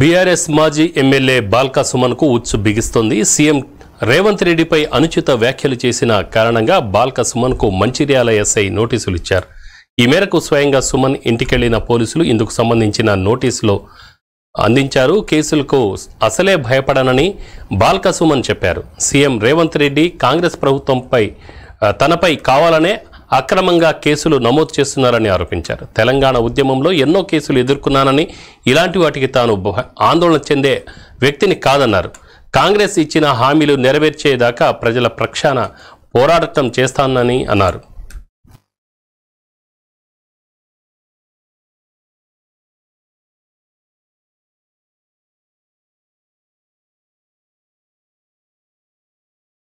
BRS మాజీ MLA Balka సుమన్కు ఉచ్చు బిగిస్తోంది CM Revanth రెడ్డిపై అనుచిత వ్యాఖ్యలు చేసిన కారణంగా బాల్కా సుమన్కు మంచిర్యాల ఎస్ఐ నోటీసులు ఇచ్చారు ఈ మేరకు స్వయంగా సుమన్ ఇంటికెళ్లిన పోలీసులు ఇందుకు సంబంధించిన నోటీసులు అందించారు కేసులకు అసలే భయపడనని బాల్కా సుమన్ చెప్పారు సీఎం రేవంత్ రెడ్డి కాంగ్రెస్ ప్రభుత్వంపై తనపై కావాలనే అక్రమంగా కేసులు నమోదు చేస్తున్నారని ఆరోపించారు తెలంగాణ ఉద్యమంలో ఎన్నో కేసులు ఎదుర్కొన్నానని ఇలాంటి వాటికి తాను ఆందోళన చెందే వ్యక్తిని కాదన్నారు కాంగ్రెస్ ఇచ్చిన హామీలు నెరవేర్చేదాకా ప్రజల ప్రక్షాన పోరాడటం చేస్తానని అన్నారు